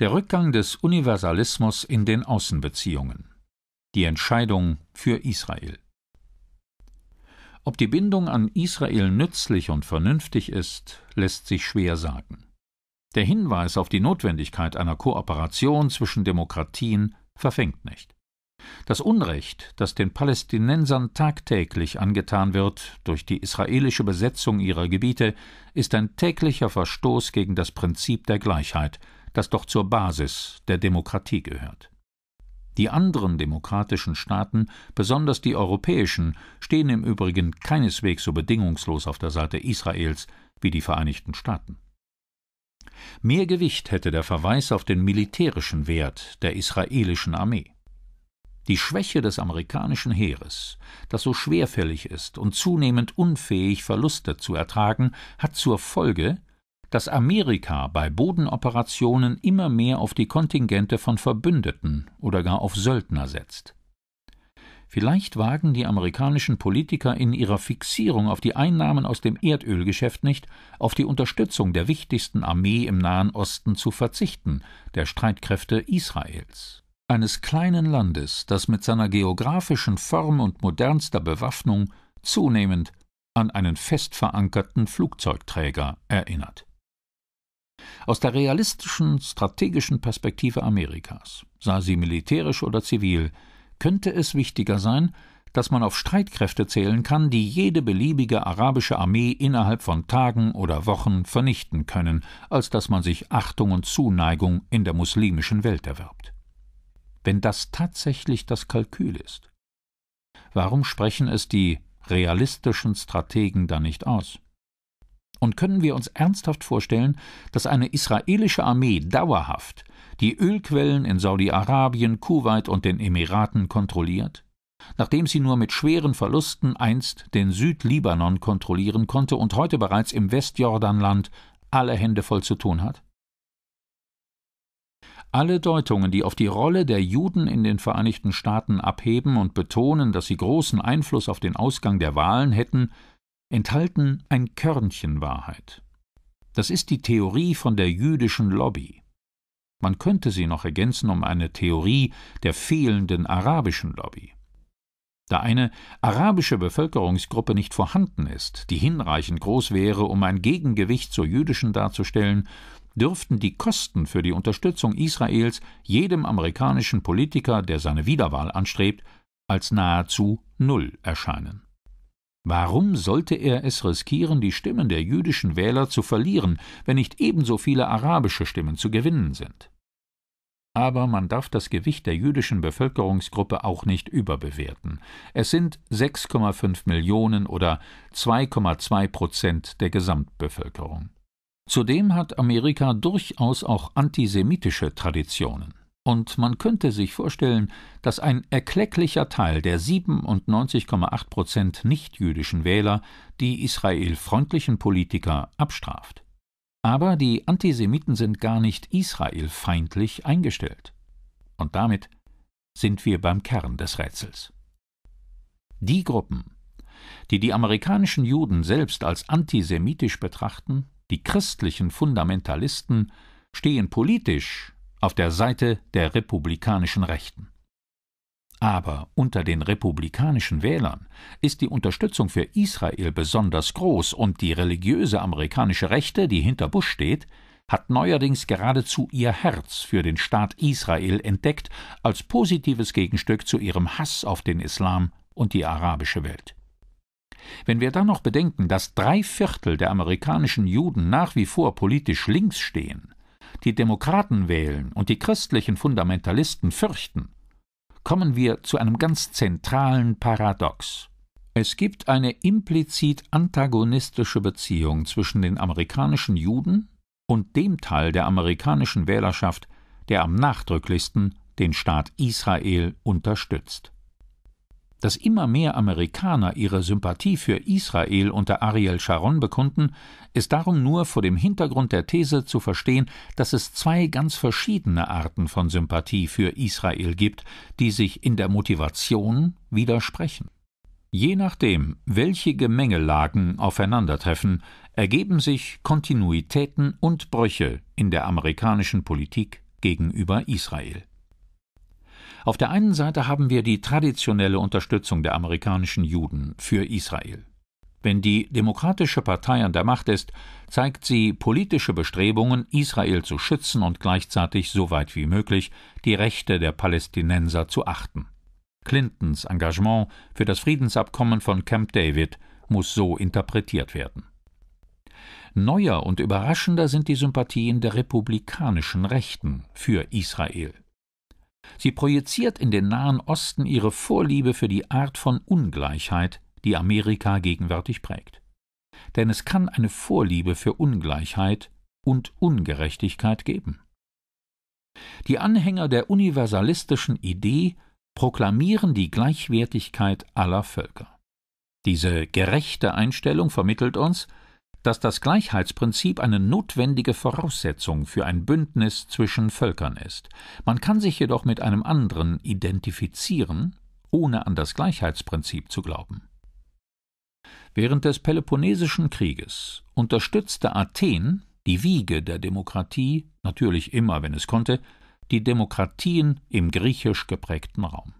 Der Rückgang des Universalismus in den Außenbeziehungen. Die Entscheidung für Israel. Ob die Bindung an Israel nützlich und vernünftig ist, lässt sich schwer sagen. Der Hinweis auf die Notwendigkeit einer Kooperation zwischen Demokratien verfängt nicht. Das Unrecht, das den Palästinensern tagtäglich angetan wird durch die israelische Besetzung ihrer Gebiete, ist ein täglicher Verstoß gegen das Prinzip der Gleichheit, das doch zur Basis der Demokratie gehört. Die anderen demokratischen Staaten, besonders die europäischen, stehen im Übrigen keineswegs so bedingungslos auf der Seite Israels wie die Vereinigten Staaten. Mehr Gewicht hätte der Verweis auf den militärischen Wert der israelischen Armee. Die Schwäche des amerikanischen Heeres, das so schwerfällig ist und zunehmend unfähig, Verluste zu ertragen, hat zur Folge, dass Amerika bei Bodenoperationen immer mehr auf die Kontingente von Verbündeten oder gar auf Söldner setzt. Vielleicht wagen die amerikanischen Politiker in ihrer Fixierung auf die Einnahmen aus dem Erdölgeschäft nicht, auf die Unterstützung der wichtigsten Armee im Nahen Osten zu verzichten, der Streitkräfte Israels. Eines kleinen Landes, das mit seiner geografischen Form und modernster Bewaffnung zunehmend an einen fest verankerten Flugzeugträger erinnert. Aus der realistischen, strategischen Perspektive Amerikas, sei sie militärisch oder zivil, könnte es wichtiger sein, dass man auf Streitkräfte zählen kann, die jede beliebige arabische Armee innerhalb von Tagen oder Wochen vernichten können, als dass man sich Achtung und Zuneigung in der muslimischen Welt erwerbt. Wenn das tatsächlich das Kalkül ist, warum sprechen es die realistischen Strategen dann nicht aus? Und können wir uns ernsthaft vorstellen, dass eine israelische Armee dauerhaft die Ölquellen in Saudi-Arabien, Kuwait und den Emiraten kontrolliert? Nachdem sie nur mit schweren Verlusten einst den Südlibanon kontrollieren konnte und heute bereits im Westjordanland alle Hände voll zu tun hat? Alle Deutungen, die auf die Rolle der Juden in den Vereinigten Staaten abheben und betonen, dass sie großen Einfluss auf den Ausgang der Wahlen hätten, enthalten ein Körnchen Wahrheit. Das ist die Theorie von der jüdischen Lobby. Man könnte sie noch ergänzen um eine Theorie der fehlenden arabischen Lobby. Da eine arabische Bevölkerungsgruppe nicht vorhanden ist, die hinreichend groß wäre, um ein Gegengewicht zur jüdischen darzustellen, dürften die Kosten für die Unterstützung Israels jedem amerikanischen Politiker, der seine Wiederwahl anstrebt, als nahezu null erscheinen. Warum sollte er es riskieren, die Stimmen der jüdischen Wähler zu verlieren, wenn nicht ebenso viele arabische Stimmen zu gewinnen sind? Aber man darf das Gewicht der jüdischen Bevölkerungsgruppe auch nicht überbewerten. Es sind 6,5 Millionen oder 2,2 Prozent der Gesamtbevölkerung. Zudem hat Amerika durchaus auch antisemitische Traditionen. Und man könnte sich vorstellen, dass ein erklecklicher Teil der 97,8 Prozent nichtjüdischen Wähler die israelfreundlichen Politiker abstraft. Aber die Antisemiten sind gar nicht israelfeindlich eingestellt. Und damit sind wir beim Kern des Rätsels. Die Gruppen, die die amerikanischen Juden selbst als antisemitisch betrachten, die christlichen Fundamentalisten, stehen politisch auf der Seite der republikanischen Rechten. Aber unter den republikanischen Wählern ist die Unterstützung für Israel besonders groß und die religiöse amerikanische Rechte, die hinter Bush steht, hat neuerdings geradezu ihr Herz für den Staat Israel entdeckt als positives Gegenstück zu ihrem Hass auf den Islam und die arabische Welt. Wenn wir dann noch bedenken, dass drei Viertel der amerikanischen Juden nach wie vor politisch links stehen, die Demokraten wählen und die christlichen Fundamentalisten fürchten, kommen wir zu einem ganz zentralen Paradox. Es gibt eine implizit antagonistische Beziehung zwischen den amerikanischen Juden und dem Teil der amerikanischen Wählerschaft, der am nachdrücklichsten den Staat Israel unterstützt dass immer mehr Amerikaner ihre Sympathie für Israel unter Ariel Sharon bekunden, ist darum nur vor dem Hintergrund der These zu verstehen, dass es zwei ganz verschiedene Arten von Sympathie für Israel gibt, die sich in der Motivation widersprechen. Je nachdem, welche Gemengelagen aufeinandertreffen, ergeben sich Kontinuitäten und Brüche in der amerikanischen Politik gegenüber Israel. Auf der einen Seite haben wir die traditionelle Unterstützung der amerikanischen Juden für Israel. Wenn die Demokratische Partei an der Macht ist, zeigt sie politische Bestrebungen, Israel zu schützen und gleichzeitig so weit wie möglich die Rechte der Palästinenser zu achten. Clintons Engagement für das Friedensabkommen von Camp David muss so interpretiert werden. Neuer und überraschender sind die Sympathien der republikanischen Rechten für Israel. Sie projiziert in den Nahen Osten ihre Vorliebe für die Art von Ungleichheit, die Amerika gegenwärtig prägt. Denn es kann eine Vorliebe für Ungleichheit und Ungerechtigkeit geben. Die Anhänger der universalistischen Idee proklamieren die Gleichwertigkeit aller Völker. Diese gerechte Einstellung vermittelt uns, dass das Gleichheitsprinzip eine notwendige Voraussetzung für ein Bündnis zwischen Völkern ist. Man kann sich jedoch mit einem anderen identifizieren, ohne an das Gleichheitsprinzip zu glauben. Während des Peloponnesischen Krieges unterstützte Athen, die Wiege der Demokratie, natürlich immer, wenn es konnte, die Demokratien im griechisch geprägten Raum.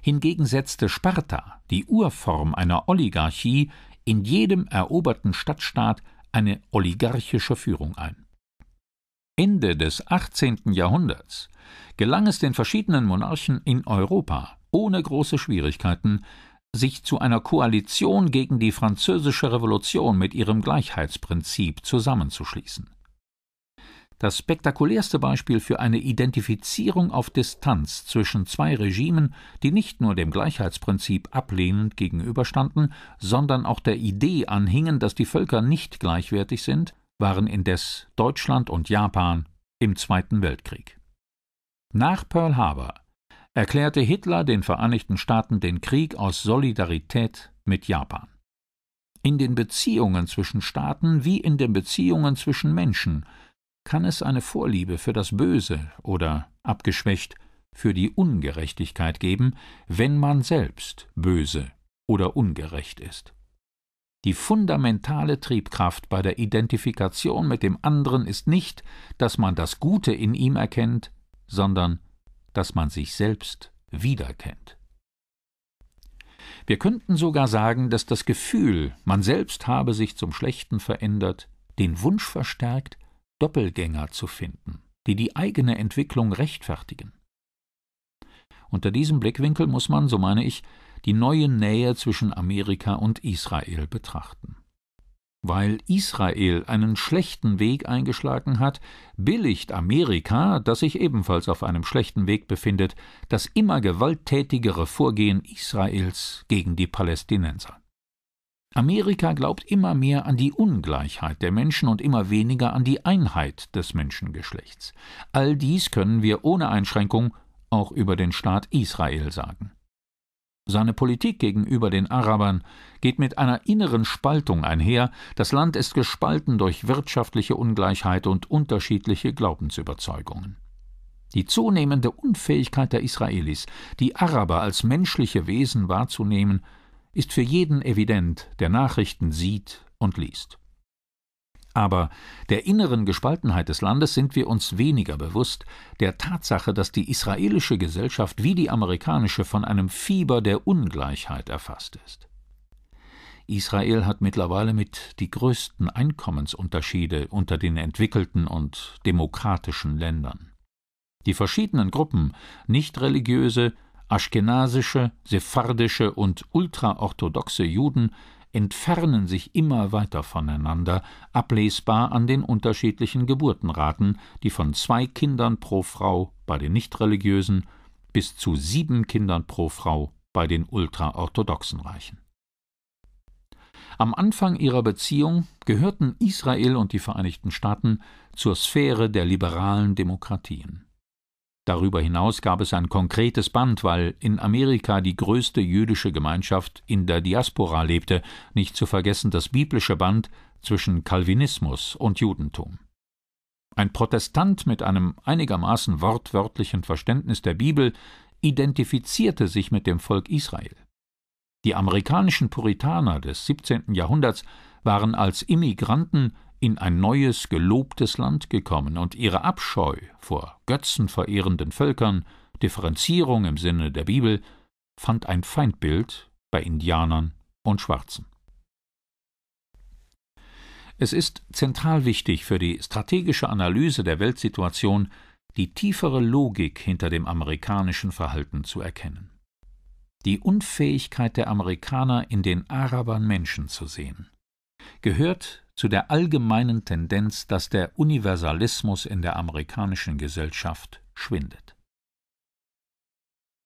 Hingegen setzte Sparta, die Urform einer Oligarchie, in jedem eroberten Stadtstaat eine oligarchische Führung ein. Ende des 18. Jahrhunderts gelang es den verschiedenen Monarchen in Europa ohne große Schwierigkeiten, sich zu einer Koalition gegen die französische Revolution mit ihrem Gleichheitsprinzip zusammenzuschließen. Das spektakulärste Beispiel für eine Identifizierung auf Distanz zwischen zwei Regimen, die nicht nur dem Gleichheitsprinzip ablehnend gegenüberstanden, sondern auch der Idee anhingen, dass die Völker nicht gleichwertig sind, waren indes Deutschland und Japan im Zweiten Weltkrieg. Nach Pearl Harbor erklärte Hitler den Vereinigten Staaten den Krieg aus Solidarität mit Japan. In den Beziehungen zwischen Staaten wie in den Beziehungen zwischen Menschen kann es eine Vorliebe für das Böse oder, abgeschwächt, für die Ungerechtigkeit geben, wenn man selbst böse oder ungerecht ist. Die fundamentale Triebkraft bei der Identifikation mit dem anderen ist nicht, dass man das Gute in ihm erkennt, sondern dass man sich selbst wiederkennt. Wir könnten sogar sagen, dass das Gefühl, man selbst habe sich zum Schlechten verändert, den Wunsch verstärkt, Doppelgänger zu finden, die die eigene Entwicklung rechtfertigen. Unter diesem Blickwinkel muss man, so meine ich, die neue Nähe zwischen Amerika und Israel betrachten. Weil Israel einen schlechten Weg eingeschlagen hat, billigt Amerika, das sich ebenfalls auf einem schlechten Weg befindet, das immer gewalttätigere Vorgehen Israels gegen die Palästinenser. Amerika glaubt immer mehr an die Ungleichheit der Menschen und immer weniger an die Einheit des Menschengeschlechts. All dies können wir ohne Einschränkung auch über den Staat Israel sagen. Seine Politik gegenüber den Arabern geht mit einer inneren Spaltung einher, das Land ist gespalten durch wirtschaftliche Ungleichheit und unterschiedliche Glaubensüberzeugungen. Die zunehmende Unfähigkeit der Israelis, die Araber als menschliche Wesen wahrzunehmen, ist für jeden evident, der Nachrichten sieht und liest. Aber der inneren Gespaltenheit des Landes sind wir uns weniger bewusst, der Tatsache, dass die israelische Gesellschaft wie die amerikanische von einem Fieber der Ungleichheit erfasst ist. Israel hat mittlerweile mit die größten Einkommensunterschiede unter den entwickelten und demokratischen Ländern. Die verschiedenen Gruppen, nicht religiöse, Aschkenasische, sephardische und ultraorthodoxe Juden entfernen sich immer weiter voneinander, ablesbar an den unterschiedlichen Geburtenraten, die von zwei Kindern pro Frau bei den Nichtreligiösen bis zu sieben Kindern pro Frau bei den Ultraorthodoxen reichen. Am Anfang ihrer Beziehung gehörten Israel und die Vereinigten Staaten zur Sphäre der liberalen Demokratien. Darüber hinaus gab es ein konkretes Band, weil in Amerika die größte jüdische Gemeinschaft in der Diaspora lebte, nicht zu vergessen das biblische Band zwischen Calvinismus und Judentum. Ein Protestant mit einem einigermaßen wortwörtlichen Verständnis der Bibel identifizierte sich mit dem Volk Israel. Die amerikanischen Puritaner des 17. Jahrhunderts waren als Immigranten in ein neues, gelobtes Land gekommen und ihre Abscheu vor götzenverehrenden Völkern, Differenzierung im Sinne der Bibel, fand ein Feindbild bei Indianern und Schwarzen. Es ist zentral wichtig für die strategische Analyse der Weltsituation, die tiefere Logik hinter dem amerikanischen Verhalten zu erkennen. Die Unfähigkeit der Amerikaner, in den Arabern Menschen zu sehen, gehört zu der allgemeinen Tendenz, dass der Universalismus in der amerikanischen Gesellschaft schwindet